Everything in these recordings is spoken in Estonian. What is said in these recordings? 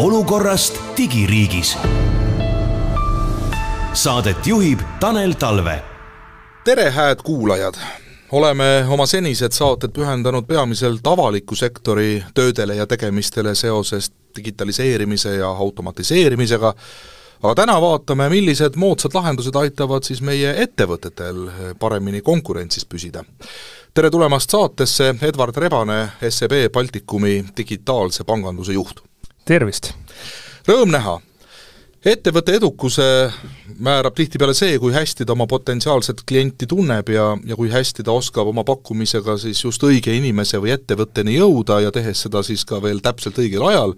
olukorrast digiriigis. Saadet juhib Tanel Talve. tere, hääd kuulajad! oleme oma senised saated pühendanud peamiselt avaliku sektori töödele ja tegemistele seoses digitaliseerimise ja automatiseerimisega, aga täna vaatame, millised moodsad lahendused aitavad siis meie ettevõtetel paremini konkurentsis püsida tere tulemast saatesse, Edward Rebane, SEB Baltikumi digitaalse panganduse juht! tervist! Rõõm näha! ettevõtte edukuse määrab tihtipeale see, kui hästi ta oma potentsiaalset klienti tunneb ja, ja kui hästi ta oskab oma pakkumisega siis just õige inimese või ettevõtteni jõuda ja tehes seda siis ka veel täpselt õigel ajal,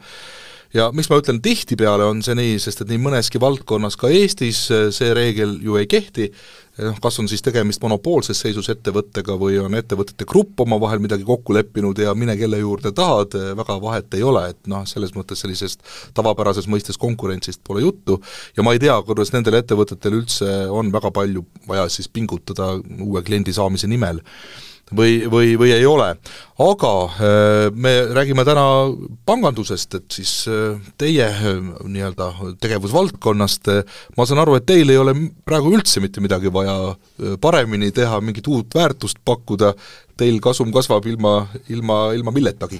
ja miks ma ütlen, tihtipeale on see nii, sest et nii mõneski valdkonnas ka Eestis äh, see reegel ju ei kehti, eh, noh, kas on siis tegemist monopoolses seisus ettevõttega või on ettevõtete grupp omavahel midagi kokku leppinud ja mine kelle juurde tahad, äh, väga vahet ei ole, et noh, selles mõttes sellisest tavapärases mõistes konkurentsist pole juttu ja ma ei tea, kuidas nendel ettevõtetel üldse on väga palju vaja siis pingutada uue kliendi saamise nimel või, või, või ei ole. aga äh, me räägime täna pangandusest, et siis äh, teie äh, nii-öelda tegevusvaldkonnast, ma saan aru, et teil ei ole praegu üldse mitte midagi vaja paremini teha, mingit uut väärtust pakkuda, teil kasum kasvab ilma, ilma, ilma milletagi.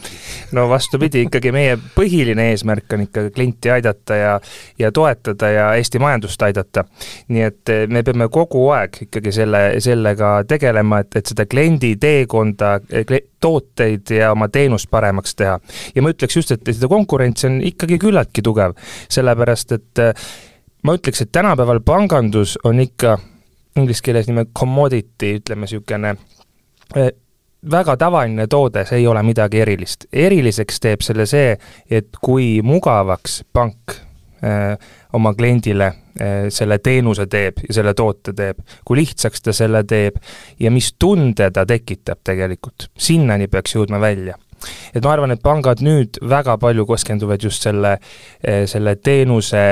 no vastupidi, ikkagi meie põhiline eesmärk on ikkagi klienti aidata ja ja toetada ja Eesti majandust aidata. nii et eh, me peame kogu aeg ikkagi selle, sellega tegelema, et, et seda kliendi teekonda, eh, tooteid ja oma teenust paremaks teha. ja ma ütleks just, et seda konkurentsi on ikkagi küllaltki tugev, sellepärast et eh, ma ütleks, et tänapäeval pangandus on ikka inglise keeles nime commodity, ütleme niisugune väga tavaline toode, see ei ole midagi erilist. eriliseks teeb selle see, et kui mugavaks pank öö, äh, oma kliendile öö, äh, selle teenuse teeb ja selle toote teeb, kui lihtsaks ta selle teeb ja mis tunde ta tekitab tegelikult, sinnani peaks jõudma välja et ma arvan, et pangad nüüd väga palju keskenduvad just selle, äh, selle teenuse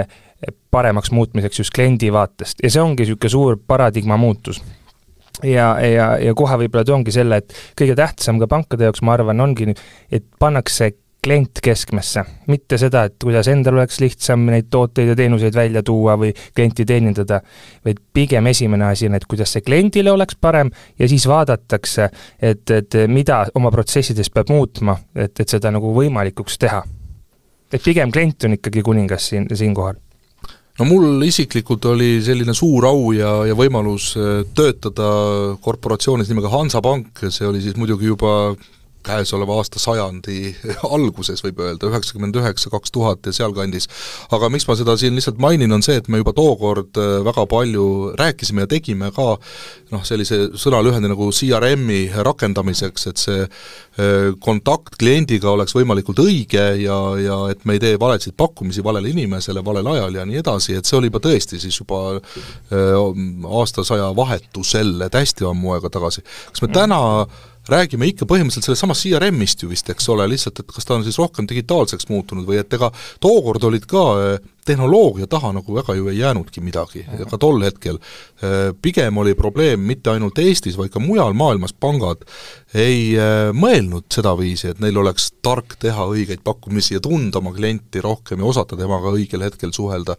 paremaks muutmiseks just kliendi vaatest ja see ongi niisugune suur paradigma muutus ja, ja, ja kohe võib-olla toongi selle, et kõige tähtsam ka pankade jaoks, ma arvan, ongi, et pannakse klient keskmesse, mitte seda, et kuidas endal oleks lihtsam neid tooteid ja teenuseid välja tuua või klienti teenindada, vaid pigem esimene asi on, et kuidas see kliendile oleks parem ja siis vaadatakse, et, et mida oma protsessides peab muutma, et, et seda nagu võimalikuks teha. et pigem klient on ikkagi kuningas siin, siinkohal no mul isiklikult oli selline suur au ja, ja võimalus äh, töötada korporatsioonis nimega Hansapank, see oli siis muidugi juba käesoleva aastasajandi alguses, võib öelda, üheksakümmend üheksa, kaks tuhat ja sealkandis. aga miks ma seda siin lihtsalt mainin, on see, et me juba tookord äh, väga palju rääkisime ja tegime ka noh, sellise sõnalühendi nagu CRM-i rakendamiseks, et see äh, kontakt kliendiga oleks võimalikult õige ja, ja et me ei tee valesid pakkumisi valele inimesele valel ajal ja nii edasi, et see oli juba tõesti siis juba äh, aastasaja vahetusel, et hästi ammu aega tagasi. kas me täna mm räägime ikka põhimõtteliselt sellestsamast CRM-ist ju vist, eks ole, lihtsalt et kas ta on siis rohkem digitaalseks muutunud või et ega tookord olid ka eh, tehnoloogia taha nagu väga ju ei jäänudki midagi mm, -hmm. ka tol hetkel. Eh, pigem oli probleem mitte ainult Eestis, vaid ka mujal maailmas pangad ei eh, mõelnud sedaviisi, et neil oleks tark teha õigeid pakkumisi ja tunda oma klienti rohkem ja osata temaga õigel hetkel suhelda.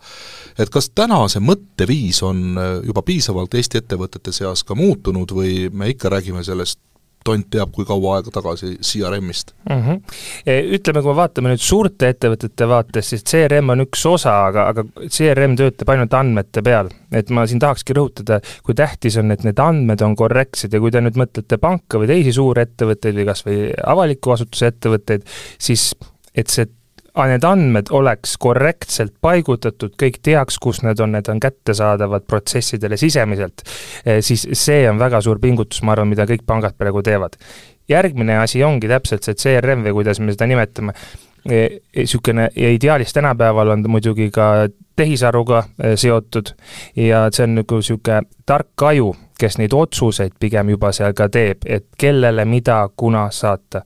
et kas täna see mõtteviis on juba piisavalt Eesti ettevõtete seas ka muutunud või me ikka räägime sellest tont teab, kui kaua aega tagasi CRM-ist mm. -hmm. E, ütleme, kui me vaatame nüüd suurte ettevõtete vaates, siis CRM on üks osa, aga, aga CRM töötab ainult andmete peal. et ma siin tahakski rõhutada, kui tähtis on, et need andmed on korrektsed ja kui te nüüd mõtlete panka või teisi suurettevõtteid või kas või avaliku asutuse ettevõtteid, siis et see Ah, need andmed oleks korrektselt paigutatud, kõik teaks, kus need on, need on kättesaadavad protsessidele sisemiselt, eh, siis see on väga suur pingutus, ma arvan, mida kõik pangad praegu teevad. järgmine asi ongi täpselt see CRM või kuidas me seda nimetame, niisugune eh, eh, ja ideaalis tänapäeval on ta muidugi ka tehisaruga seotud ja see on nagu niisugune tark aju, kes neid otsuseid pigem juba seal ka teeb, et kellele mida kuna saata.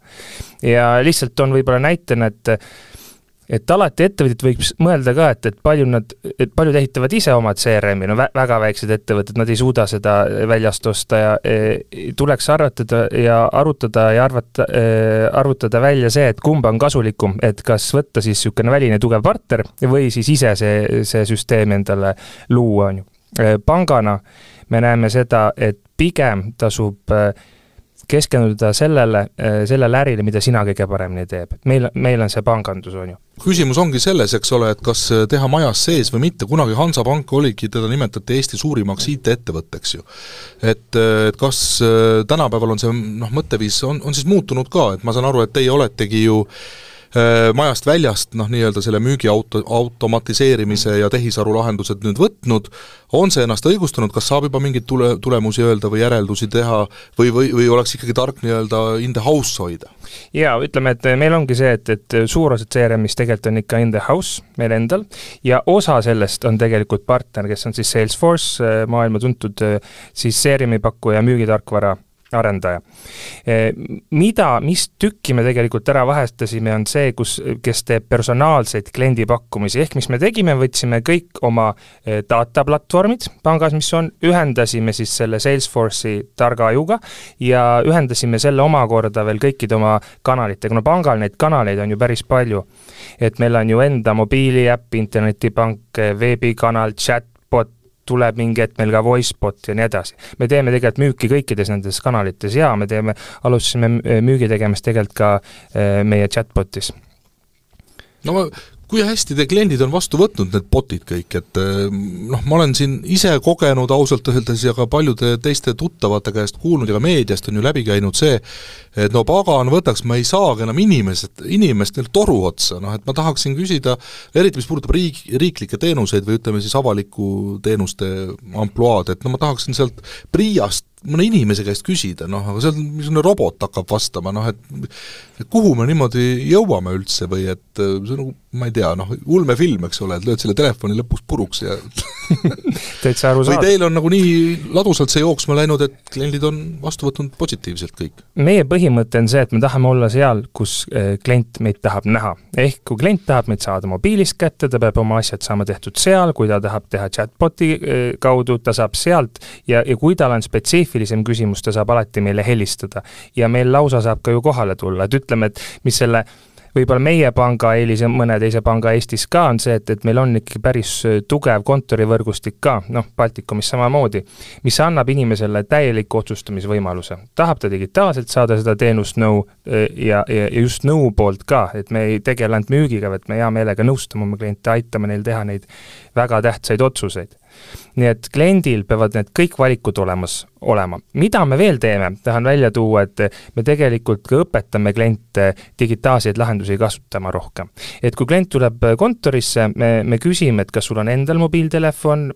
ja lihtsalt on võib-olla näitena, et et alati ettevõtjad võiks mõelda ka, et, et palju nad, et paljud ehitavad ise omad CRM-i, no vä-, väga väiksed ettevõtted, nad ei suuda seda eh, väljast osta ja e, tuleks arvatada ja arutada ja arvata e,, arvutada välja see, et kumb on kasulikum, et kas võtta siis niisugune väline tugev partner või siis ise see, see süsteem endale luua, on ju. pangana me näeme seda, et pigem tasub e, keskenduda sellele, äh, sellele ärile, mida sina kõige paremini teeb. meil, meil on see pangandus, on ju. küsimus ongi selles, eks ole, et kas äh, teha majas sees või mitte, kunagi Hansapank oligi, teda nimetati Eesti suurimaks IT-ettevõtteks ju. et, äh, et kas tänapäeval on see noh, mõtteviis on, on siis muutunud ka, et ma saan aru, et teie oletegi ju äh, Äh, majast väljast noh, nii-öelda selle müügiauto, automatiseerimise ja tehisaru lahendused nüüd võtnud, on see ennast õigustanud, kas saab juba mingeid tule, tulemusi öelda või järeldusi teha või, või, või oleks ikkagi tark nii-öelda in the house hoida? jaa, ütleme, et meil ongi see, et, et suur osa CRM-ist tegelikult on ikka in the house meil endal ja osa sellest on tegelikult partner, kes on siis Salesforce, äh, maailma tuntud äh, siis CRM-i pakkuja müügitarkvara arendaja. Eh, mida, mis tükki me tegelikult ära vahestasime, on see, kus, kes teeb personaalseid kliendipakkumisi, ehk mis me tegime, võtsime kõik oma eh, data platvormid pangas, mis on, ühendasime siis selle Salesforce'i targa ajuga ja ühendasime selle omakorda veel kõikide oma kanalitega, no pangal neid kanaleid on ju päris palju. et meil on ju enda mobiiliäpp, internetipank, veebikanal, chat, tuleb mingi hetk meil ka VoiceBot ja nii edasi. me teeme tegelikult müüki kõikides nendes kanalites ja me teeme, alustasime müügi tegemist tegelikult ka eh, meie chatbotis no ma kui hästi teie kliendid on vastu võtnud need bot'id kõik, et eh, noh, ma olen siin ise kogenud ausalt öeldes ja ka paljude teiste tuttavate käest kuulnud ja ka meediast on ju läbi käinud see, et no pagan võtaks, ma ei saagi enam inimesed, inimestel toru otsa, noh et ma tahaksin küsida, eriti mis puudutab riik, riiklikke teenuseid või ütleme siis avalikku teenuste ampluaad, et no ma tahaksin sealt PRIA-st mõne inimese käest küsida, noh, aga seal niisugune robot hakkab vastama, noh et kuhu me niimoodi jõuame üldse või et äh, see on nagu, ma ei tea, noh, ulmefilm, eks ole, et lööd selle telefoni lõpuks puruks ja täitsa aru saad. või teil on nagu nii ladusalt see jooksma läinud, et kliendid on vastu võtnud positiivselt kõik? meie põhimõte on see, et me tahame olla seal, kus äh, klient meid tahab näha. ehk kui klient tahab meid saada mobiilist kätte, ta peab oma asjad saama tehtud seal, kui ta tahab teha chatbot'i äh, kaudu, ta saab sealt ja, ja kui tal on spetsiifiline spetsiifilisem küsimus, ta saab alati meile helistada. ja meil lausa saab ka ju kohale tulla, et ütleme, et mis selle võib-olla meie panga eelis ja mõne teise panga Eestis ka on see, et, et meil on ikkagi päris äh, tugev kontorivõrgustik ka, noh, Baltikumis samamoodi, mis annab inimesele täieliku otsustamisvõimaluse. tahab ta digitaalselt saada seda teenust nõu äh, ja, ja, ja just nõu poolt ka, et me ei tegele ainult müügiga, vaid me hea meelega nõustame oma kliente, aitame neil teha neid väga tähtsaid otsuseid nii et kliendil peavad need kõik valikud olemas olema. mida me veel teeme, tahan välja tuua, et me tegelikult ka õpetame kliente digitaalseid lahendusi kasutama rohkem. et kui klient tuleb kontorisse, me, me küsime, et kas sul on endal mobiiltelefon,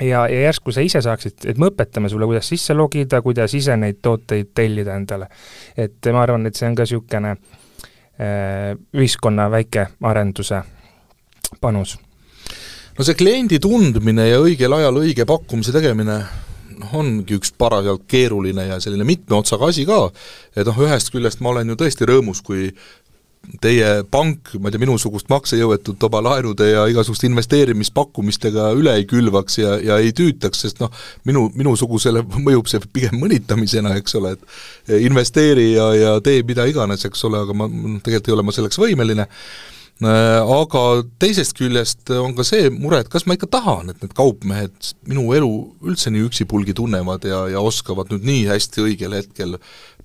ja, ja järsku sa ise saaksid, et me õpetame sulle, kuidas sisse logida, kuidas ise neid tooteid tellida endale. et ma arvan, et see on ka niisugune äh, ühiskonna väike arenduse panus no see kliendi tundmine ja õigel ajal õige pakkumise tegemine noh, ongi üks parasjagu keeruline ja selline mitme otsaga asi ka, et noh, ühest küljest ma olen ju tõesti rõõmus, kui teie pank, ma ei tea, minusugust maksejõuetut oma laenude ja igasuguste investeerimispakkumistega üle ei külvaks ja, ja ei tüütaks, sest noh, minu, minusugusele mõjub see pigem mõnitamisena, eks ole, et investeeri ja, ja tee mida iganes, eks ole, aga ma, tegelikult ei ole ma selleks võimeline Äh, aga teisest küljest on ka see mure, et kas ma ikka tahan, et need kaupmehed minu elu üldse nii üksipulgi tunnevad ja, ja oskavad nüüd nii hästi õigel hetkel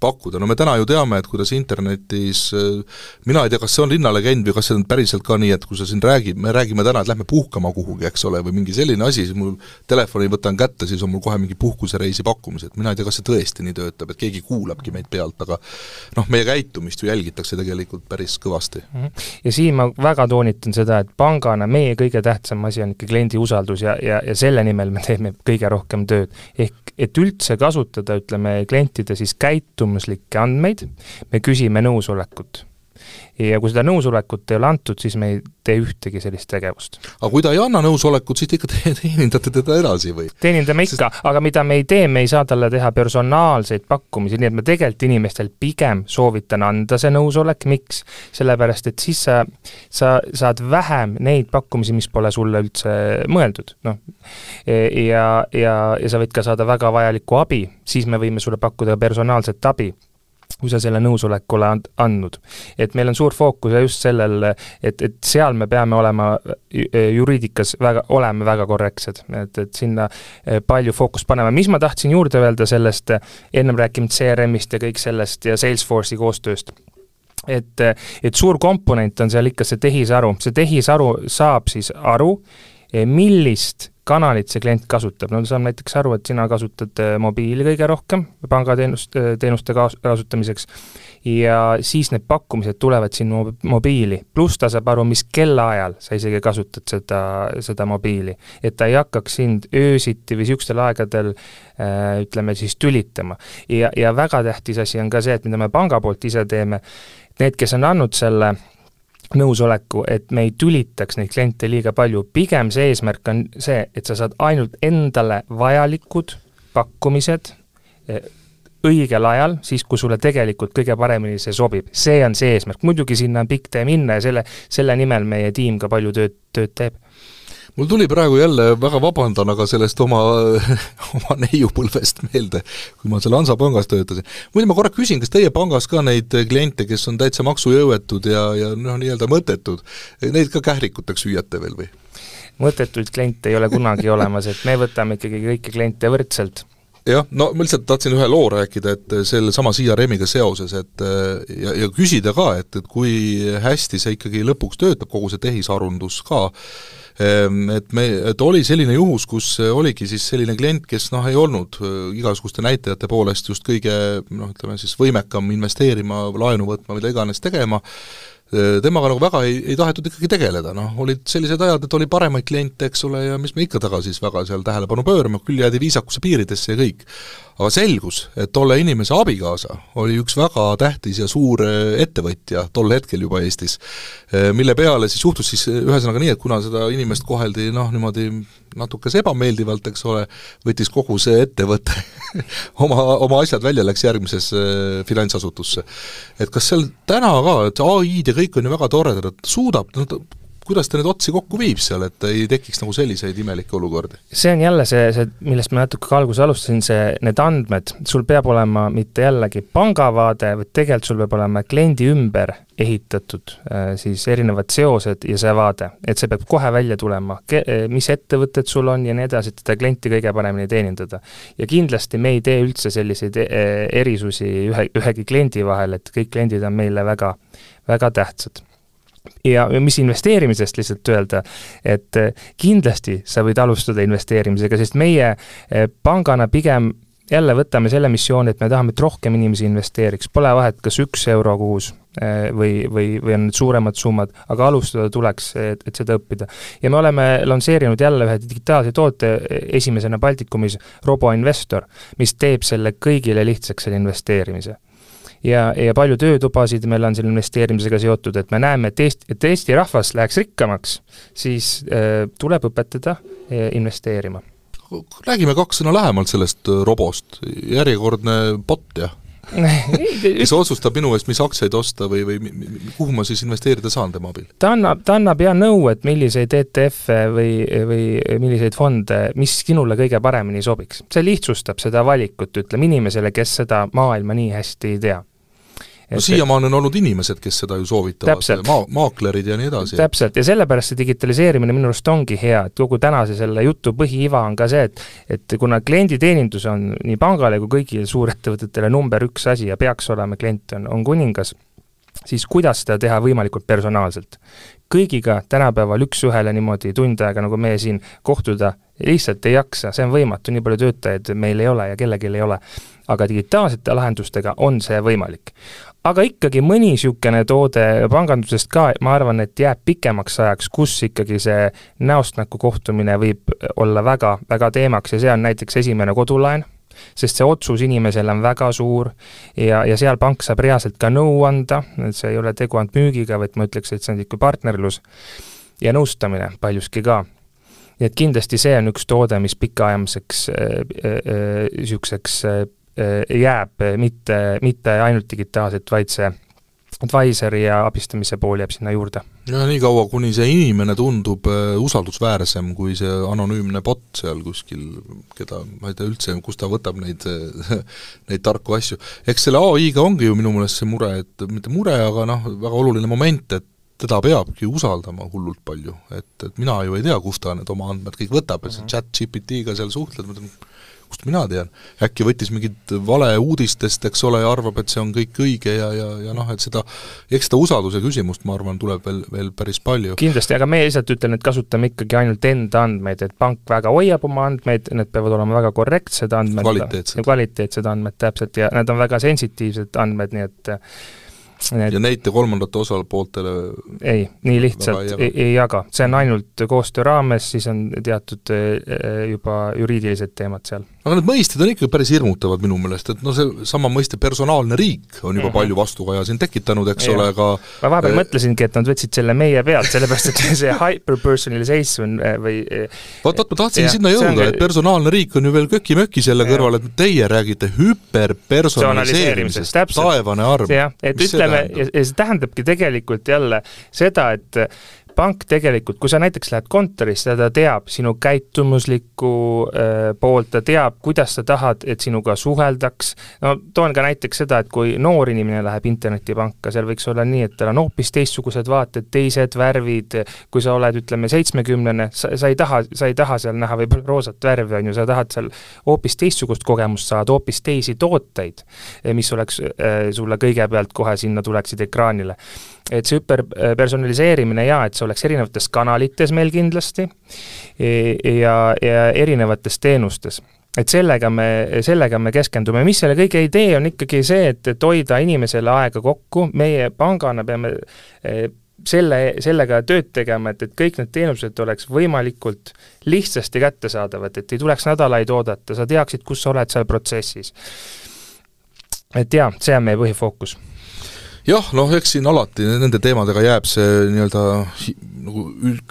pakkuda, no me täna ju teame, et kuidas internetis, äh, mina ei tea, kas see on linnalegend või kas see on päriselt ka nii, et kui sa siin räägid, me räägime täna, et lähme puhkama kuhugi, eks ole, või mingi selline asi, siis mul telefoni võtan kätte, siis on mul kohe mingi puhkusereisi pakkumised, mina ei tea, kas see tõesti nii töötab, et keegi kuulabki meid pealt, aga noh, meie käitumist ju jälgitakse tegelikult päris kõvasti. Mhm. ja siin ma väga toonitan seda, et pangana meie kõige tähtsam asi on ikka kliendi usaldus ja, ja, ja selle nimel me teeme kõige rohkem tööd. ehk et üldse kasutada, ütleme, klientide siis käitumist, tingimuslikke andmeid, me küsime nõusolekut ja kui seda nõusolekut ei ole antud, siis me ei tee ühtegi sellist tegevust. aga kui ta ei anna nõusolekut, siis te ikka teenindate teda edasi või? teenindame ikka Sest..., aga mida me ei tee, me ei saa talle teha personaalseid pakkumisi, nii et ma tegelikult inimestel pigem soovitan anda see nõusolek, miks? sellepärast, et siis sa, sa saad vähem neid pakkumisi, mis pole sulle üldse mõeldud, noh. E, ja, ja, ja sa võid ka saada väga vajalikku abi, siis me võime sulle pakkuda personaalset abi kui sa selle nõusoleku ole and-, andnud. et meil on suur fookus just sellel, et, et seal me peame olema e, juriidikas väga, oleme väga korrektsed, et, et sinna e, palju fookust panema. mis ma tahtsin juurde öelda sellest, ennem rääkinud CRM-ist ja kõik sellest ja Salesforce'i koostööst et, et suur komponent on seal ikka see tehisaru, see tehisaru saab siis aru, e, millist kanalit see klient kasutab, no saame näiteks aru, et sina kasutad äh, mobiili kõige rohkem pangateenust, äh, teenuste kaas-, kasutamiseks, ja siis need pakkumised tulevad sinu mobiili, pluss ta saab aru, mis kellaajal sa isegi kasutad seda, seda mobiili. et ta ei hakkaks sind öösiti või niisugustel aegadel äh, ütleme siis tülitama. ja, ja väga tähtis asi on ka see, et mida me panga poolt ise teeme, need, kes on andnud selle äh, nõusoleku, et me ei tülitaks neid kliente liiga palju, pigem see eesmärk on see, et sa saad ainult endale vajalikud pakkumised eh, õigel ajal, siis kui sulle tegelikult kõige paremini see sobib. see on see eesmärk, muidugi sinna on pikk tee minna ja selle, selle nimel meie tiim ka palju tööd, tööd teeb mul tuli praegu jälle, väga vabandan, aga sellest oma, oma neiupõlvest meelde, kui ma seal Hansapangas töötasin. muide, ma korra küsin, kas teie pangas ka neid kliente, kes on täitsa maksujõuetud ja, ja noh, nii-öelda mõttetud, neid ka kährikuteks hüüate veel või? mõttetuid kliente ei ole kunagi olemas, et me võtame ikkagi kõiki kliente võrdselt jah, no ma lihtsalt tahtsin ühe loo rääkida, et sellesama CRM-iga seoses, et ja, ja küsida ka, et, et kui hästi see ikkagi lõpuks töötab, kogu see tehisarundus ka, Ehm, et me, et oli selline juhus, kus äh, oligi siis selline klient, kes noh, ei olnud äh, igasuguste näitajate poolest just kõige noh, ütleme siis võimekam investeerima, laenu võtma, mida iganes tegema, Äh, temaga nagu väga ei, ei tahetud ikkagi tegeleda, noh, olid sellised ajad, et oli paremaid kliente, eks ole, ja mis me ikka taga siis väga seal tähelepanu pöörame, küll jäädi viisakuse piiridesse ja kõik. aga selgus, et tolle inimese abikaasa oli üks väga tähtis ja suur äh, ettevõtja tol hetkel juba Eestis, äh, mille peale siis juhtus siis ühesõnaga nii, et kuna seda inimest koheldi noh, niimoodi natukese ebameeldivalt, eks ole, võttis kogu see ettevõte oma, oma asjad välja, läks järgmisesse äh, finantsasutusse. et kas seal täna ka, et ai-d ja kõik on ju väga toredad, et suudab, no ta kuidas ta neid otsi kokku viib seal, et ei tekiks nagu selliseid imelikke olukordi? see on jälle see, see, millest ma natuke ka alguses alustasin, see, need andmed, sul peab olema mitte jällegi pangavaade, vaid tegelikult sul peab olema kliendi ümber ehitatud äh, siis erinevad seosed ja see vaade, et see peab kohe välja tulema, äh, mis ettevõtted sul on ja nii edasi, et seda klienti kõige paremini teenindada. ja kindlasti me ei tee üldse selliseid äh, erisusi ühe, ühegi kliendi vahel, et kõik kliendid on meile väga, väga tähtsad ja mis investeerimisest lihtsalt öelda, et eh, kindlasti sa võid alustada investeerimisega, sest meie eh, pangana pigem jälle võtame selle missiooni, et me tahame, et rohkem inimesi investeeriks, pole vahet, kas üks euro kuus eh, või, või, või on need suuremad summad, aga alustada tuleks, et, et seda õppida. ja me oleme lansseerinud jälle ühe digitaalse toote, esimesena Baltikumis, roboinvestor, mis teeb selle kõigile lihtsaks, selle investeerimise ja, ja palju töötubasid meil on seal investeerimisega seotud, et me näeme, et Eesti, et Eesti rahvas läheks rikkamaks, siis äh, tuleb õpetada äh, investeerima. räägime kaks sõna lähemalt sellest äh, robost, järjekordne bot, jah kes otsustab minu eest, mis aktsiaid osta või, või kuhu ma siis investeerida saan tema abil? ta annab, ta annab hea nõu, et milliseid ETF-e või, või milliseid fonde, mis sinule kõige paremini sobiks. see lihtsustab seda valikut, ütleme, inimesele, kes seda maailma nii hästi ei tea no siiamaani on olnud inimesed, kes seda ju soovitavad, maa, maaklerid ja nii edasi. täpselt, ja sellepärast see digitaliseerimine minu arust ongi hea, et kogu tänase selle jutu põhiiva on ka see, et et kuna klienditeenindus on nii pangale kui kõigile suurettevõtetele number üks asi ja peaks olema, klient on, on kuningas, siis kuidas seda teha võimalikult personaalselt. kõigiga tänapäeval üks-ühele niimoodi tund aega, nagu meie siin, kohtuda lihtsalt ei jaksa, see on võimatu, nii palju töötajaid meil ei ole ja kellelgi ei ole. aga digitaalsete lahendustega on see võimalik. aga ikkagi mõni niisugune toode pangandusest ka, ma arvan, et jääb pikemaks ajaks, kus ikkagi see näost näkku kohtumine võib olla väga, väga teemaks ja see on näiteks esimene kodulaen, sest see otsus inimesel on väga suur ja, ja seal pank saab reaalselt ka nõu anda, et see ei ole tegu ainult müügiga, vaid ma ütleks, et see on niisugune partnerlus ja nõustamine paljuski ka nii et kindlasti see on üks toode, mis pikaajaliseks äh, äh, äh, niisuguseks äh, äh, äh, jääb, mitte, mitte ainult digitaalselt, vaid see advisor'i ja abistamise pool jääb sinna juurde. ja niikaua, kuni see inimene tundub usaldusväärsem kui see anonüümne bot seal kuskil, keda ma ei tea üldse, kust ta võtab neid, neid tarku asju. eks selle ai-ga ongi ju minu meelest see mure, et mitte mure, aga noh, väga oluline moment, et teda peabki usaldama hullult palju, et, et mina ju ei tea, kust ta need oma andmed kõik võtab, et sa mm -hmm. chat GPT-ga seal suhtled, ma ütlen, kust mina tean, äkki võttis mingit valeuudistest, eks ole, ja arvab, et see on kõik õige ja, ja, ja noh, et seda, eks seda usalduse küsimust, ma arvan, tuleb veel, veel päris palju. kindlasti, aga meie lihtsalt ütlen, et kasutame ikkagi ainult enda andmeid, et pank väga hoiab oma andmeid, need peavad olema väga korrektsed andmed, kvaliteetsed andmed, täpselt, ja need on väga sensitiivsed andmed, nii et Need... ja neid te kolmandate osapooltele ei, nii lihtsalt ei, ei jaga, see on ainult koostöö raames, siis on teatud eh, eh, juba juriidilised teemad seal aga need mõisted on ikka päris hirmutavad minu meelest, et noh, seesama mõiste personaalne riik on juba mm -hmm. palju vastukaja siin tekitanud, eks ja. ole, aga ma vahepeal äh, mõtlesingi, et nad võtsid selle meie pealt, sellepärast et see hyperpersonalisation eh, või eh, vot, vot ma tahtsin ja, sinna jõuda, et personaalne riik on ju veel köki-möki selle ja. kõrval, et teie räägite hüperpersonaliseerimisest, taevane arm. jah, et Mis ütleme, ja, ja see tähendabki tegelikult jälle seda, et pank tegelikult, kui sa näiteks lähed kontorisse, ta teab sinu käitumuslikku äh, poolt, ta teab, kuidas sa tahad, et sinuga suheldaks, no toon ka näiteks seda, et kui noor inimene läheb internetipanka, seal võiks olla nii, et tal on hoopis teistsugused vaated, teised värvid, kui sa oled, ütleme, seitsmekümnene, sa, sa ei taha, sa ei taha seal näha võib-olla roosat värvi, on ju, sa tahad seal hoopis teistsugust kogemust saada, hoopis teisi tooteid, mis oleks äh, sulle kõigepealt kohe sinna tuleksid ekraanile et see hüperpersonaliseerimine jaa, et see oleks erinevates kanalites meil kindlasti e, ja, ja erinevates teenustes et sellega me, sellega me keskendume, mis selle kõige idee on ikkagi see, et, et hoida inimesele aega kokku, meie pangana peame e, selle, sellega tööd tegema, et, et kõik need teenused oleks võimalikult lihtsasti kättesaadavad, et ei tuleks nädalaid oodata, sa teaksid, kus sa oled seal protsessis. et jaa, see on meie põhifookus jah, noh, eks siin alati nende teemadega jääb see nii-öelda nagu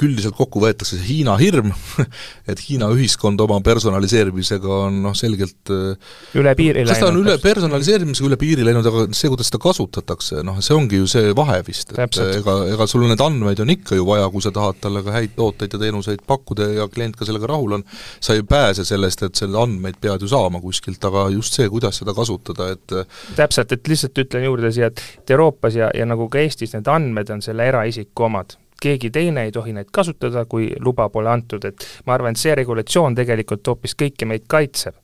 üldiselt kokku võetakse see Hiina hirm, et Hiina ühiskond oma personaliseerimisega on noh, selgelt äh, üle piiri läinud. sest ta on üle personaliseerimisega üle piiri läinud, aga see, kuidas seda kasutatakse, noh, see ongi ju see vahe vist, et Täpselt. ega, ega sul neid andmeid on ikka ju vaja, kui sa tahad talle ka häid tooteid ja teenuseid pakkuda ja klient ka sellega rahul on, sa ei pääse sellest, et selle andmeid pead ju saama kuskilt, aga just see, kuidas seda kasutada, et täpselt, et lihtsalt ütlen juurde siia, et Euroopa Euroopas ja, ja nagu ka Eestis, need andmed on selle eraisiku omad keegi teine ei tohi neid kasutada, kui luba pole antud, et ma arvan, et see regulatsioon tegelikult hoopis kõiki meid kaitseb.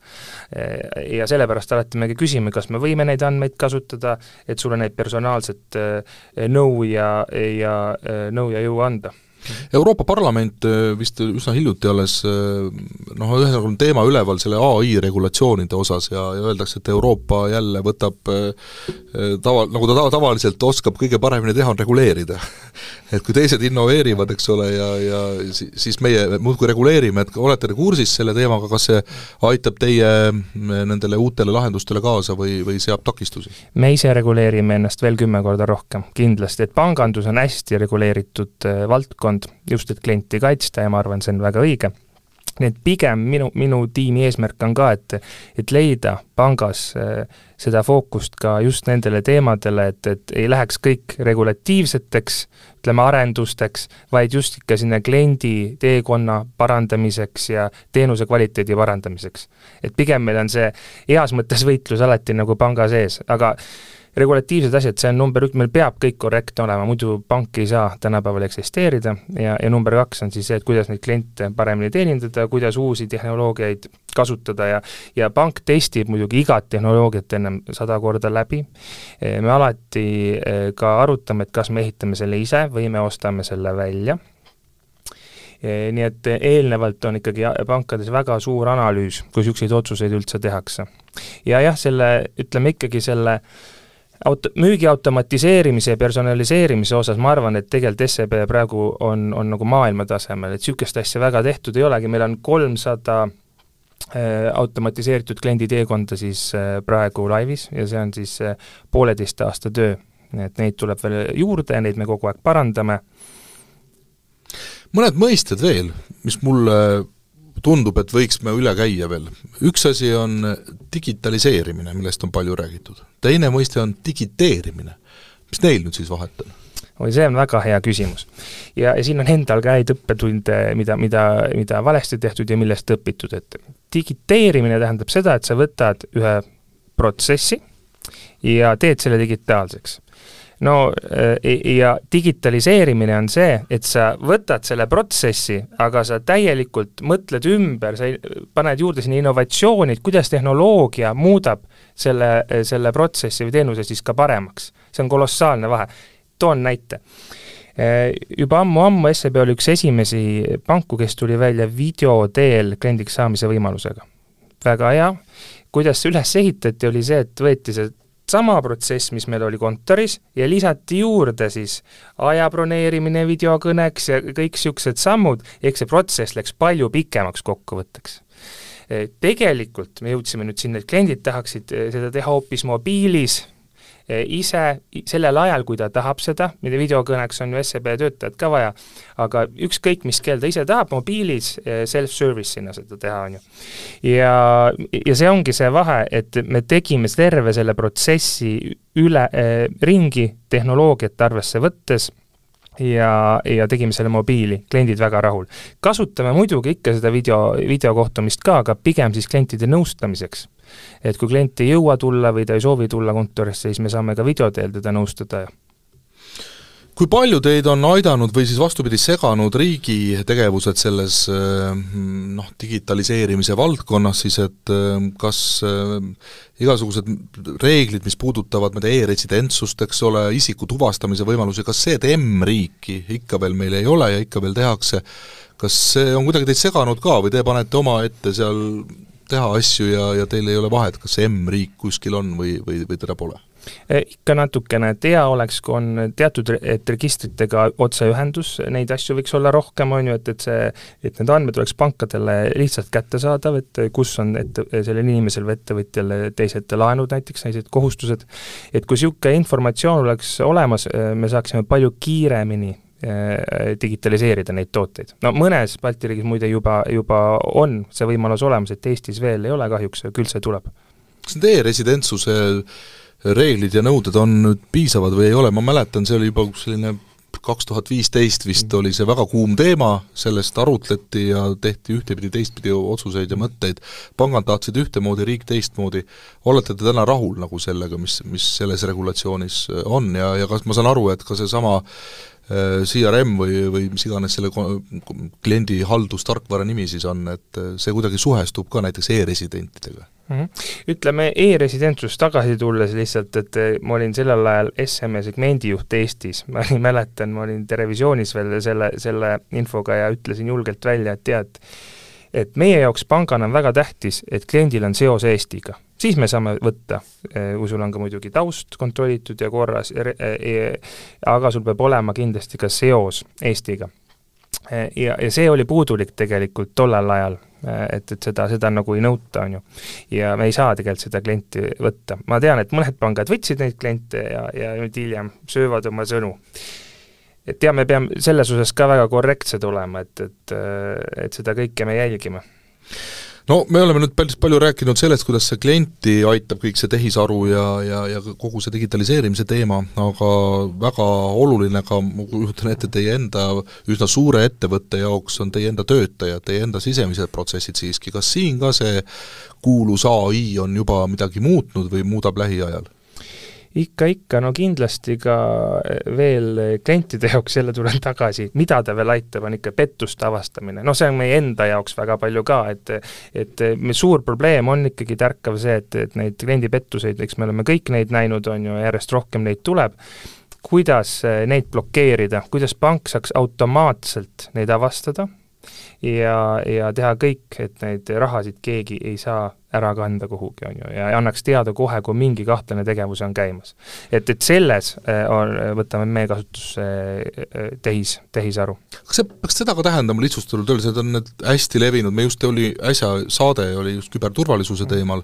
Eh, ja sellepärast alati me ka küsime, kas me võime neid andmeid kasutada, et sulle neid personaalset eh, nõu ja, ja eh, nõu ja jõu anda Euroopa Parlament äh, vist üsna hiljuti alles äh, noh, ühesõnaga on teema üleval selle ai regulatsioonide osas ja, ja öeldakse, et Euroopa jälle võtab äh, tava, nagu ta tavaliselt oskab kõige paremini teha, on reguleerida. et kui teised innoveerivad, eks ole, ja, ja siis meie muudkui reguleerime, et olete te kursis selle teemaga, kas see aitab teie mm, nendele uutele lahendustele kaasa või, või seab takistusi? me ise reguleerime ennast veel kümme korda rohkem, kindlasti, et pangandus on hästi reguleeritud valdkond, valdkond, just et klienti kaitsta ja ma arvan, see on väga õige. nii et pigem minu, minu tiimi eesmärk on ka, et, et leida pangas äh, seda fookust ka just nendele teemadele, et, et ei läheks kõik regulatiivseteks, ütleme, arendusteks, vaid just ikka sinna kliendi teekonna parandamiseks ja teenuse kvaliteedi parandamiseks. et pigem meil on see heas mõttes võitlus alati nagu panga sees, aga regulatiivsed asjad, see on number üks, meil peab kõik korrektne olema, muidu pank ei saa tänapäeval eksisteerida ja, ja number kaks on siis see, et kuidas neid kliente paremini teenindada, kuidas uusi tehnoloogiaid kasutada ja ja pank testib muidugi igat tehnoloogiat ennem sada korda läbi, me alati eh, ka arutame, et kas me ehitame selle ise või me ostame selle välja eh, nii et eelnevalt on ikkagi pankades väga suur analüüs, kui niisuguseid otsuseid üldse tehakse. ja jah, selle, ütleme ikkagi selle äh, aut-, müügi automatiseerimise ja personaliseerimise osas ma arvan, et tegelikult SEB praegu on, on nagu maailmatasemel, et niisugust asja väga tehtud ei olegi, meil on kolmsada äh, automatiseeritud kliendi teekonda siis äh, praegu laivis ja see on siis äh, pooleteist aasta töö. et neid tuleb veel juurde ja neid me kogu aeg parandame. mõned mõisted veel, mis mulle tundub, et võiks me üle käia veel. üks asi on digitaliseerimine, millest on palju räägitud. teine mõiste on digiteerimine. mis neil nüüd siis vahet on? oi, see on väga hea küsimus. ja, ja siin on endal ka häid õppetunde, mida, mida, mida valesti tehtud ja millest õpitud, et digiteerimine tähendab seda, et sa võtad ühe protsessi ja teed selle digitaalseks no eh, ja digitaliseerimine on see, et sa võtad selle protsessi, aga sa täielikult mõtled ümber, sa paned juurde sinna innovatsiooni, et kuidas tehnoloogia muudab selle, selle protsessi või teenuse siis ka paremaks. see on kolossaalne vahe. toon näite eh, juba ammu-ammu SEB oli üks esimesi panku, kes tuli välja video teel kliendiks saamise võimalusega. väga hea, kuidas see üles ehitati, oli see, et võeti see sama protsess, mis meil oli kontoris ja lisati juurde siis aja broneerimine videokõneks ja kõik niisugused sammud, ehk see protsess läks palju pikemaks kokkuvõtteks tegelikult me jõudsime nüüd sinna, et kliendid tahaksid eh, seda teha hoopis mobiilis, Eh, ise sellel ajal, kui ta tahab seda, mida videokõneks on ju SEB töötajat ka vaja, aga ükskõik, mis keel ta ise tahab, mobiilis eh, self-service'ina seda teha, on ju. ja, ja see ongi see vahe, et me tegime terve selle protsessi üle eh,, ringi tehnoloogiat arvesse võttes ja, ja tegime selle mobiili, kliendid väga rahul. kasutame muidugi ikka seda video, videokohtumist ka, aga pigem siis klientide nõustamiseks et kui klient ei jõua tulla või ta ei soovi tulla kontorisse, siis me saame ka video teel teda nõustada ja kui palju teid on aidanud või siis vastupidi, seganud riigi tegevused selles eh, noh, digitaliseerimise valdkonnas siis, et eh, kas eh, igasugused reeglid, mis puudutavad ma ei tea e, e-residentsust, eks ole, isiku tuvastamise võimalusi, kas see TM-riiki ikka veel meil ei ole ja ikka veel tehakse, kas see on kuidagi teid seganud ka või te panete omaette seal teha asju ja, ja teil ei ole vahet, kas see M-riik kuskil on või, või, või teda pole? E, ikka natukene, et hea oleks, kui on teatud registritega otseühendus, neid asju võiks olla rohkem, on ju, et, et see, et need andmed oleks pankadele lihtsalt kättesaadav, et kus on ette, sellel inimesel või ettevõtjal teised laenud näiteks, teised kohustused, et kui niisugune informatsioon oleks olemas, e, me saaksime palju kiiremini Äh, digitaliseerida neid tooteid. no mõnes Balti riigis muide juba, juba on see võimalus olemas, et Eestis veel ei ole kahjuks, küll see tuleb. kas need e-residentsuse reeglid ja nõuded on nüüd piisavad või ei ole, ma mäletan, see oli juba selline kaks tuhat viisteist vist mm. oli see väga kuum teema, sellest arutleti ja tehti ühtepidi, teistpidi otsuseid ja mõtteid, pangad tahtsid ühtemoodi, riik teistmoodi, olete te täna rahul nagu sellega, mis, mis selles regulatsioonis on ja, ja kas ma saan aru, et ka seesama Äh, CRM või, või mis iganes selle kliendi haldustarkvara nimi siis on, et äh, see kuidagi suhestub ka näiteks e-residentidega mm? -hmm. Ütleme e-residentsus tagasi tulles lihtsalt, et äh, ma olin sellel ajal SM-i e segmendijuht Eestis, ma nii mäletan, ma olin televisioonis veel selle, selle infoga ja ütlesin julgelt välja, et tead, et meie jaoks pangana on väga tähtis, et kliendil on seos Eestiga. siis me saame võtta, e, kui sul on ka muidugi taust kontrollitud ja korras, e, e, aga sul peab olema kindlasti ka seos Eestiga. Ja, ja see oli puudulik tegelikult tollel ajal, et, et seda, seda nagu ei nõuta, on ju. ja me ei saa tegelikult seda klienti võtta. ma tean, et mõned pangad võtsid neid kliente ja, ja nüüd hiljem söövad oma sõnu et jah, me peame selles osas ka väga korrektsed olema, et, et, et seda kõike me jälgime no me oleme nüüd päris palju rääkinud sellest, kuidas see klienti aitab, kõik see tehisaru ja, ja, ja kogu see digitaliseerimise teema, aga väga oluline ka, ma kujutan ette, teie enda üsna suure ettevõtte jaoks on teie enda töötajad, teie enda sisemised protsessid siiski, kas siin ka see kuulus ai on juba midagi muutnud või muudab lähiajal? ikka, ikka, no kindlasti ka eh, veel klientide jaoks, jälle tulen tagasi, mida ta veel aitab, on ikka pettuste avastamine, noh, see on meie enda jaoks väga palju ka, et et eh, suur probleem on ikkagi tärkav see, et, et neid kliendipettuseid, eks me oleme kõik neid näinud, on ju, järjest rohkem neid tuleb, kuidas eh, neid blokeerida, kuidas pank saaks automaatselt neid avastada, ja, ja teha kõik, et neid rahasid keegi ei saa ära kanda kuhugi, on ju, ja annaks teada kohe, kui mingi kahtlane tegevus on käimas. et, et selles äh, on, võtame me kasutusse äh, tehis, tehisharu. kas see peaks seda ka tähendama lihtsustatult öeldes, need on need hästi levinud, me just oli, äsja saade oli just küberturvalisuse teemal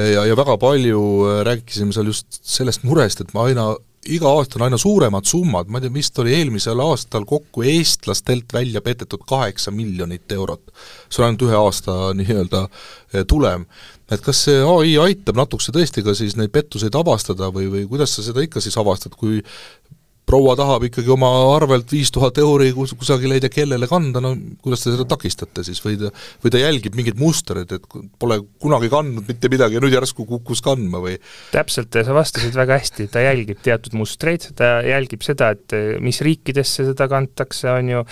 ja, ja väga palju äh, rääkisime seal just sellest murest, et me aina iga aasta on aina suuremad summad, ma ei tea, vist oli eelmisel aastal kokku eestlastelt välja petetud kaheksa miljonit eurot. see on ainult ühe aasta nii-öelda eh, tulem. et kas see ai aitab natukese tõesti ka siis neid pettuseid avastada või, või kuidas sa seda ikka siis avastad, kui proua tahab ikkagi oma arvelt viis tuhat euri kus, kusagile ei tea kellele kanda, no kuidas te seda takistate siis või ta, või ta jälgib mingeid mustreid, et pole kunagi kandnud mitte midagi ja nüüd järsku kukkus kandma või? täpselt, sa vastasid väga hästi, ta jälgib teatud mustreid, ta jälgib seda, et eh, mis riikidesse seda kantakse, on ju,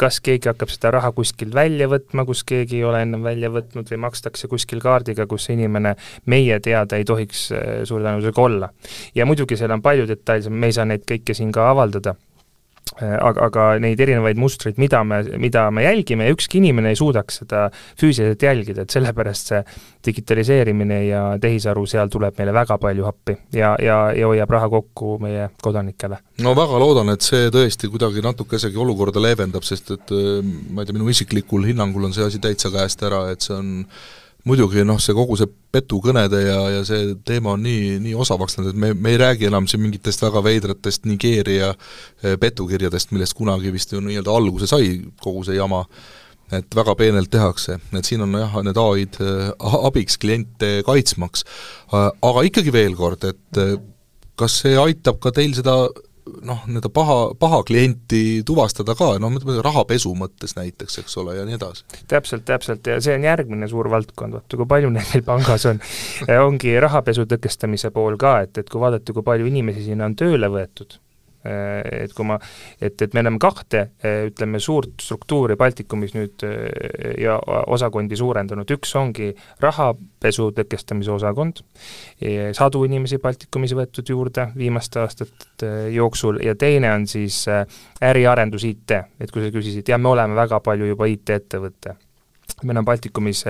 kas keegi hakkab seda raha kuskil välja võtma, kus keegi ei ole ennem välja võtnud või makstakse kuskil kaardiga, kus inimene meie teada ei tohiks eh, suure tõenäosusega olla. ja muidugi seal on palju detailsem, me ei saa neid kõiki siin siin ka avaldada äh, aga, aga neid erinevaid mustreid, mida me, mida me jälgime ja ükski inimene ei suudaks seda füüsiliselt jälgida, et sellepärast see digitaliseerimine ja tehisaru seal tuleb meile väga palju appi ja, ja, ja hoiab raha kokku meie kodanikele. no väga loodan, et see tõesti kuidagi natukesegi olukorda leevendab, sest et äh, ma ei tea, minu isiklikul hinnangul on see asi täitsa käest ära, et see on muidugi noh, see kogu see petukõnede ja, ja see teema on nii, nii osavaks läinud, et me, me ei räägi enam siin mingitest väga veidratest Nigeeria eh, petukirjadest, millest kunagi vist ju nii-öelda alguse sai, kogu see jama, et väga peenelt tehakse, et siin on jah, need ai-d eh, abiks kliente kaitsmaks. Eh, aga ikkagi veel kord, et kas see aitab ka teil seda noh, nii-öelda paha, paha klienti tuvastada ka, noh, rahapesu mõttes näiteks, eks ole, ja nii edasi. täpselt, täpselt, ja see on järgmine suur valdkond, vaata kui palju neid meil pangas on ongi rahapesu tõkestamise pool ka, et, et kui vaadata, kui palju inimesi sinna on tööle võetud, Äh, et kui ma, et, et me oleme kahte, äh, ütleme, suurt struktuuri Baltikumis nüüd äh, ja osakondi suurendanud, üks ongi rahapesu tõkestamise osakond, sadu inimesi Baltikumis võetud juurde viimaste aastate jooksul ja teine on siis äriarendus IT, et kui sa küsisid, jah, me oleme väga palju juba IT-ettevõte meil on Baltikumis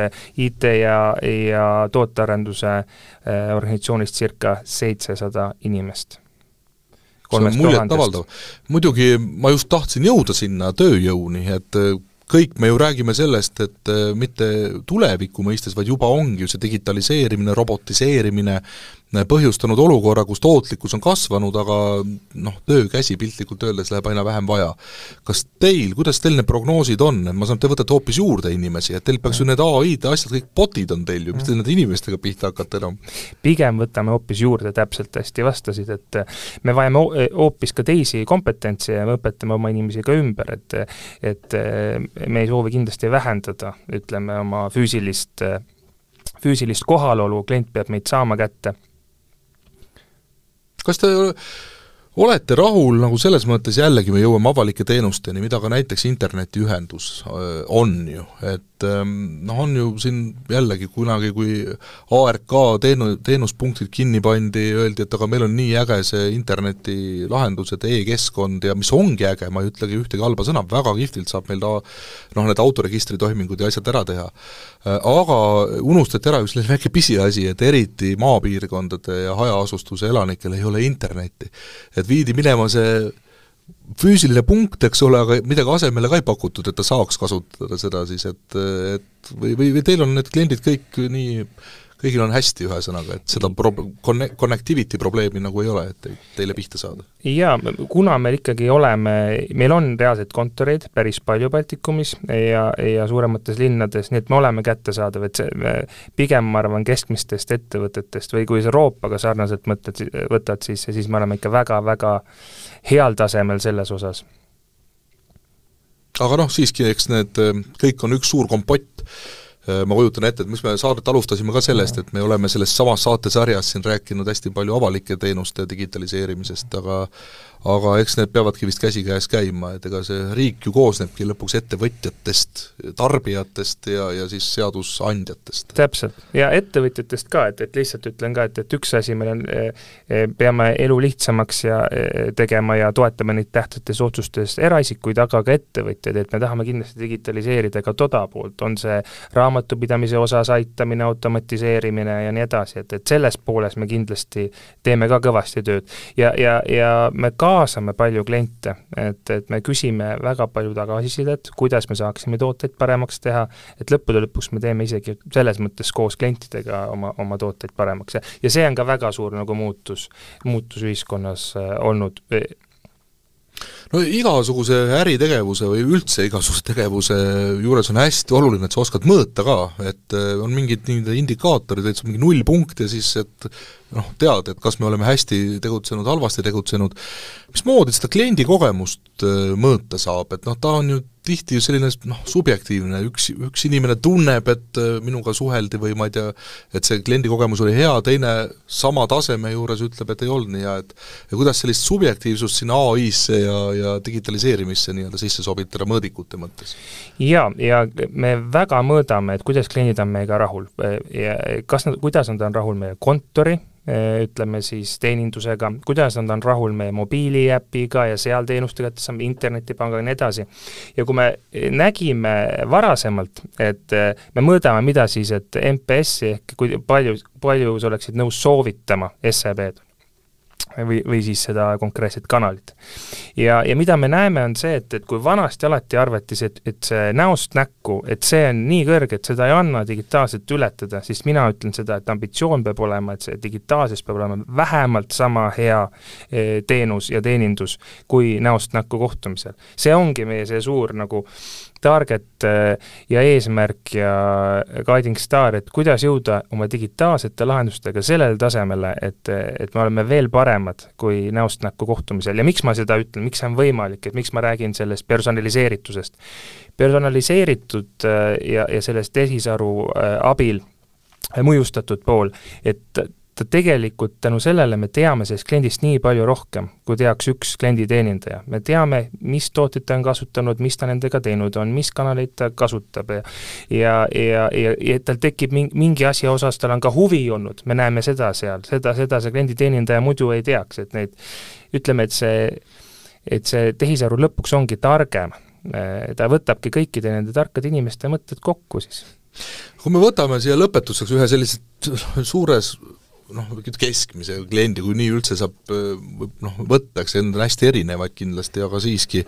IT ja, ja tootearenduse organisatsioonist circa seitsesada inimest kolmest tuhandest. muidugi ma just tahtsin jõuda sinna tööjõuni, et äh, kõik me ju räägime sellest, et äh, mitte tuleviku mõistes, vaid juba ongi ju see digitaliseerimine, robotiseerimine, põhjustanud olukorra, kus tootlikkus on kasvanud, aga noh, töökäsi piltlikult öeldes läheb aina vähem vaja. kas teil, kuidas teil need prognoosid on, et ma saan, te võtate hoopis juurde inimesi, et teil peaks ju need AI-d ja asjad, kõik botid on teil ju, mis te nende inimestega pihta hakkate enam no?? pigem võtame hoopis juurde, täpselt hästi vastasid, et me vajame eh, hoopis ka teisi kompetentse ja me õpetame oma inimesi ka ümber, et et eh, me ei soovi kindlasti vähendada, ütleme, oma füüsilist eh, füüsilist kohalolu, klient peab meid saama kätte kas te olete rahul nagu selles mõttes, jällegi me jõuame avalike teenusteni, mida ka näiteks internetiühendus on ju, et et ehm, noh, on ju siin jällegi kunagi, kui ARK teenu-, teenuspunktid kinni pandi, öeldi, et aga meil on nii äge see internetilahendus, et e-keskkond ja mis ongi äge, ma ei ütlegi ühtegi halba sõna, väga kihvtilt saab meil ta noh, need autoregistri toimingud ja asjad ära teha. aga unustati ära üks väike pisiasi, et eriti maapiirkondade ja hajaasustuse elanikel ei ole internetti. et viidi minema see füüsiline punkt, eks ole, aga midagi asemele ka ei pakutud, et ta saaks kasutada seda siis, et, et või, või, või teil on need kliendid kõik nii kõigil on hästi, ühesõnaga, et seda pro-, conne-, connectivity probleemi nagu ei ole, et teile pihta saada? jaa, kuna meil ikkagi oleme, meil on reaalseid kontoreid päris palju Baltikumis ja, ja suuremates linnades, nii et me oleme kättesaadav, et see, pigem ma arvan, keskmistest ettevõtetest või kui sa Euroopaga sarnaselt mõtled, võtad, siis, siis me oleme ikka väga-väga heal tasemel selles osas. aga noh, siiski, eks need eh, kõik on üks suur kompott, eh, ma kujutan ette, et mis me saadet alustasime ka sellest, et me oleme selles samas saatesarjas siin rääkinud hästi palju avalike teenuste digitaliseerimisest, aga aga eks need peavadki vist käsikäes käima, et ega see riik ju koosnebki lõpuks ettevõtjatest, tarbijatest ja, ja siis seadusandjatest. täpselt, ja ettevõtjatest ka, et, et lihtsalt ütlen ka, et, et üks asi meil on, e, e, peame elu lihtsamaks ja e, tegema ja toetama neid tähtsates otsustes eraisikuid, aga ka ettevõtjaid, et me tahame kindlasti digitaliseerida ka toda poolt, on see raamatupidamise osas aitamine, automatiseerimine ja nii edasi, et, et selles pooles me kindlasti teeme ka kõvasti tööd. ja, ja, ja me ka kaasame palju kliente, et, et me küsime väga palju tagasisidet, kuidas me saaksime tooteid paremaks teha, et lõppude lõpuks me teeme isegi selles mõttes koos klientidega oma, oma tooteid paremaks ja, ja see on ka väga suur nagu muutus, muutus ühiskonnas äh, olnud no igasuguse äritegevuse või üldse igasuguse tegevuse juures on hästi oluline, et sa oskad mõõta ka, et äh, on mingid nii-öelda indikaatorid, et sul mingi null punkte siis, et noh, tead, et kas me oleme hästi tegutsenud, halvasti tegutsenud, mismoodi seda kliendi kogemust äh, mõõta saab, et noh, ta on ju tihti selline noh, subjektiivne, üks, üks inimene tunneb, et äh, minuga suheldi või ma ei tea, et see kliendi kogemus oli hea, teine sama taseme juures ütleb, et ei olnud nii hea, et ja kuidas sellist subjektiivsust sinna ai-sse ja, ja ja digitaliseerimisse nii-öelda sisse sobitada mõõdikute mõttes? jaa, ja me väga mõõdame, et kuidas kliendid on meiega rahul ja kas nad, kuidas nad on rahul meie kontori, ütleme siis teenindusega, kuidas nad on rahul meie mobiiliäpiga ja seal teenustega, et saame internetipangaga ja nii edasi. ja kui me nägime varasemalt, et me mõõdame, mida siis, et MPS-i ehk kui palju, palju sa oleksid nõus soovitama SEB-d või, või siis seda konkreetset kanalit. ja, ja mida me näeme, on see, et, et kui vanasti alati arvatis, et, et see näost näkku, et see on nii kõrge, et seda ei anna digitaalselt ületada, siis mina ütlen seda, et ambitsioon peab olema, et see digitaalses peab olema vähemalt sama hea eh, teenus ja teenindus kui näost näkku kohtumisel. see ongi meie see suur nagu target eh, ja eesmärk ja guiding star, et kuidas jõuda oma digitaalsete lahendustega sellele tasemele, et, et me oleme veel paremad kui näost näkku kohtumisel ja miks ma seda ütlen, miks see on võimalik, et miks ma räägin sellest personaliseeritusest? personaliseeritud eh, ja, ja sellest tehisaru eh, abil mõjustatud pool, et ta tegelikult tänu sellele me teame sellest kliendist nii palju rohkem, kui teaks üks klienditeenindaja. me teame, mis tooteid ta on kasutanud, mis ta nendega teinud on, mis kanaleid ta kasutab ja ja, ja, ja, ja tal tekib mingi, mingi asja osas, tal on ka huvi olnud, me näeme seda seal, seda, seda see klienditeenindaja muidu ei teaks, et neid ütleme, et see, et see tehisaru lõpuks ongi targem. ta võtabki kõikide nende tarkade inimeste mõtted kokku siis kui me võtame siia lõpetuseks ühe sellise suures noh, keskmise kliendi, kui nii üldse saab noh, võtta, eks need on hästi erinevaid kindlasti, aga siiski,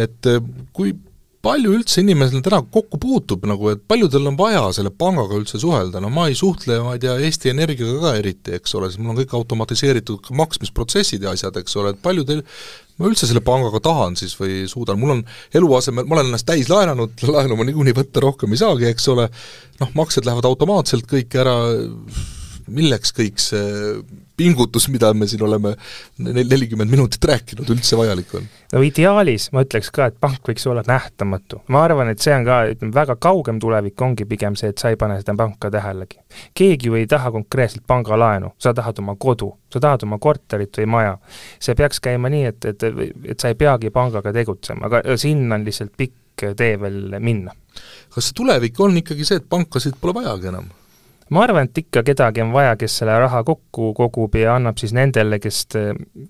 et eh, kui palju üldse inimesel täna kokku puutub nagu, et palju tal on vaja selle pangaga üldse suhelda, no ma ei suhtle, ma ei tea, Eesti Energiaga ka eriti, eks ole, siis mul on kõik automatiseeritud maksmisprotsessid ja asjad, eks ole, et palju teil ma üldse selle pangaga tahan siis või suudan, mul on eluasemel, ma olen ennast täis laenanud, laenu ma niikuinii võtta rohkem ei saagi, eks ole, noh, maksed lähevad automaatselt kõik ära, milleks kõik see pingutus, mida me siin oleme nelikümmend minutit rääkinud, üldse vajalik on? no ideaalis ma ütleks ka, et pank võiks olla nähtamatu. ma arvan, et see on ka, ütleme, väga kaugem tulevik ongi pigem see, et sa ei pane seda panka tähelegi. keegi ju ei taha konkreetselt pangalaenu, sa tahad oma kodu, sa tahad oma korterit või maja. see peaks käima nii, et, et, et sa ei peagi pangaga tegutsema, aga sinna on lihtsalt pikk tee veel minna. kas see tulevik on ikkagi see, et pankasid pole vajagi enam? ma arvan, et ikka kedagi on vaja, kes selle raha kokku kogub ja annab siis nendele, kes,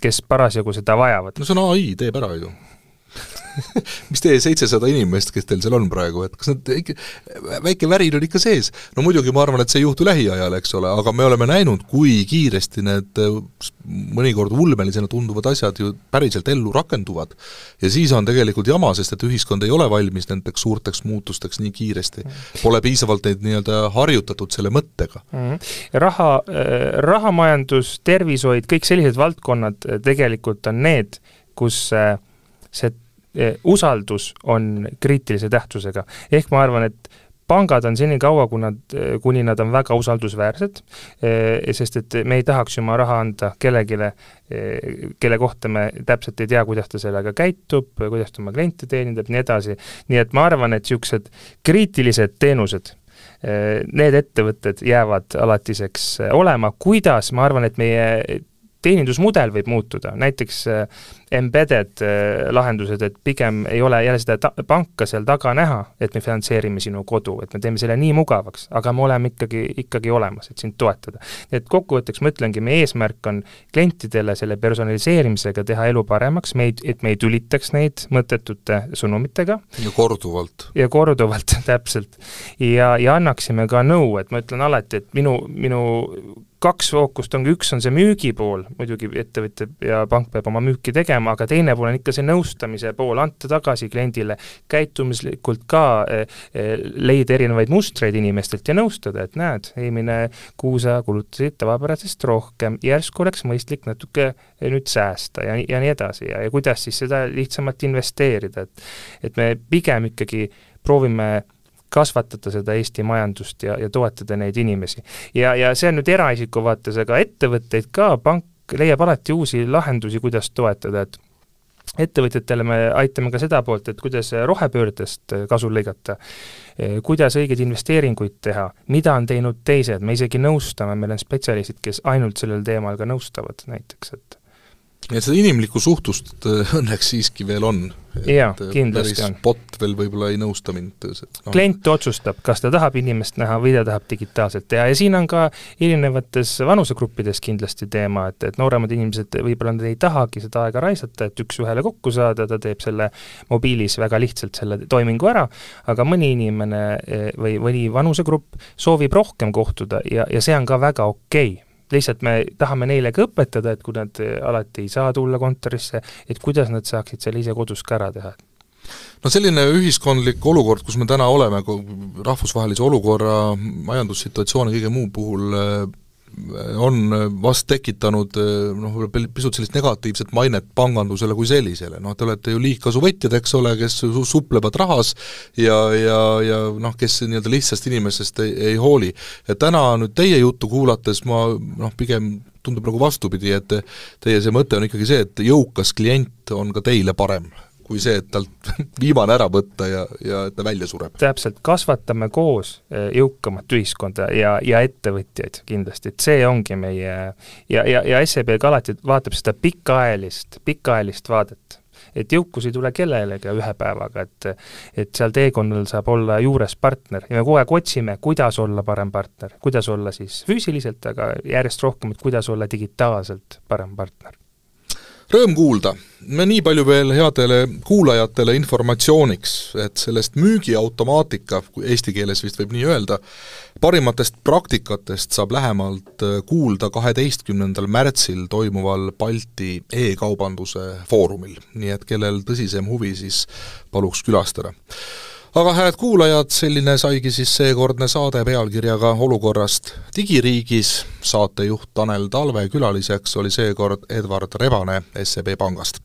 kes parasjagu seda vajavad. no see on ai, teeb ära ju mis teie seitsesada inimest, kes teil seal on praegu, et kas nad ikka, väike värin on ikka sees? no muidugi ma arvan, et see ei juhtu lähiajal, eks ole, aga me oleme näinud, kui kiiresti need äh, mõnikord ulmelisena tunduvad asjad ju päriselt ellu rakenduvad. ja siis on tegelikult jama, sest et ühiskond ei ole valmis nendeks suurteks muutusteks nii kiiresti. Pole piisavalt neid nii-öelda harjutatud selle mõttega mm. -hmm. raha, äh, rahamajandus, tervishoid, kõik sellised valdkonnad äh, tegelikult on need, kus see Eh, usaldus on kriitilise tähtsusega. ehk ma arvan, et pangad on senikaua, kui nad, eh, kuni nad on väga usaldusväärsed, eh, sest et me ei tahaks ju oma raha anda kellelegi, kelle kohta me täpselt ei tea, kuidas ta sellega käitub, kuidas ta oma kliente teenindab, nii edasi. nii et ma arvan, et niisugused kriitilised teenused, need ettevõtted jäävad alatiseks olema, kuidas, ma arvan, et meie teenindusmudel võib muutuda, näiteks äh, embedded äh, lahendused, et pigem ei ole jälle seda ta-, panka seal taga näha, et me finantseerime sinu kodu, et me teeme selle nii mugavaks, aga me oleme ikkagi, ikkagi olemas, et sind toetada. et kokkuvõtteks ma ütlengi, meie eesmärk on klientidele selle personaliseerimisega teha elu paremaks, me ei, et me ei tülitaks neid mõttetute sõnumitega. ja korduvalt. ja korduvalt, täpselt. ja, ja annaksime ka nõu, et ma ütlen alati, et minu, minu kaks fookust on, üks on see müügi pool, muidugi ettevõtja ja pank peab oma müüki tegema, aga teine pool on ikka see nõustamise pool, anda tagasi kliendile, käitumislikult ka eh, eh, leida erinevaid mustreid inimestelt ja nõustada, et näed, eelmine kuu sa kulutasid tavapärasest rohkem, järsku oleks mõistlik natuke eh, nüüd säästa ja, ja nii edasi ja, ja kuidas siis seda lihtsamalt investeerida, et et me pigem ikkagi proovime kasvatada seda Eesti majandust ja, ja toetada neid inimesi. ja, ja see on nüüd eraisiku vaates, aga ettevõtteid ka, pank leiab alati uusi lahendusi, kuidas toetada, et ettevõtjatele me aitame ka seda poolt, et kuidas rohepöördest kasu lõigata, eh, kuidas õigeid investeeringuid teha, mida on teinud teised, me isegi nõustame, meil on spetsialistid, kes ainult sellel teemal ka nõustavad näiteks, et et seda inimlikku suhtlust äh, õnneks siiski veel on. jaa, äh, kindlasti on. bot veel võib-olla ei nõusta mind no.. klient otsustab, kas ta tahab inimest näha või ta tahab digitaalselt teha ja siin on ka erinevates vanusegruppides kindlasti teema, et, et nooremad inimesed võib-olla nad ei tahagi seda aega raisata, et üks-ühele kokku saada, ta teeb selle mobiilis väga lihtsalt selle toimingu ära, aga mõni inimene eh, või, või vanusegrupp soovib rohkem kohtuda ja, ja see on ka väga okei okay lihtsalt me tahame neile ka õpetada, et kui nad äh, alati ei saa tulla kontorisse, et kuidas nad saaksid selle ise kodus ka ära teha no selline ühiskondlik olukord, kus me täna oleme, rahvusvahelise olukorra, majandussituatsiooni, kõige muu puhul äh, on äh, vast tekitanud äh, noh, pisut sellist negatiivset mainet pangandusele kui sellisele, noh te olete ju liigkasuvõtjad, eks ole, kes suplevad rahas ja, ja, ja noh, kes nii-öelda lihtsast inimesest ei, ei hooli. ja täna nüüd teie juttu kuulates ma noh, pigem tundub nagu vastupidi, et teie see mõte on ikkagi see, et jõukas klient on ka teile parem kui see, et talt viimane ära võtta ja, ja et ta välja sureb. täpselt, kasvatame koos eh, jõukamat ühiskonda ja, ja ettevõtjaid kindlasti, et see ongi meie ja, ja, ja SEB ka alati vaatab seda pikaajalist, pikaajalist vaadet et jõukus ei tule kellelegi ühe päevaga, et et seal teekonnal saab olla juures partner ja me kogu aeg otsime, kuidas olla parem partner, kuidas olla siis füüsiliselt, aga järjest rohkem, et kuidas olla digitaalselt parem partner Rõõm kuulda. no nii palju veel headele kuulajatele informatsiooniks, et sellest müügiautomaatika, eesti keeles vist võib nii öelda, parimatest praktikatest saab lähemalt äh, kuulda kaheteistkümnendal märtsil toimuval Balti e-kaubanduse foorumil. nii et kellel tõsisem huvi, siis paluks külastada aga hääd kuulajad, selline saigi siis seekordne saade pealkirjaga Olukorrast digiriigis. saatejuht Tanel Talve külaliseks oli seekord Edward Rebane SEB Pangast.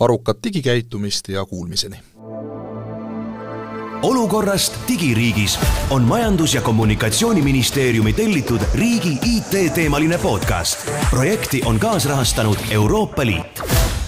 arukat digikäitumist ja kuulmiseni! olukorrast digiriigis on Majandus- ja Kommunikatsiooniministeeriumi tellitud riigi IT-teemaline podcast. projekti on kaasrahastanud Euroopa Liit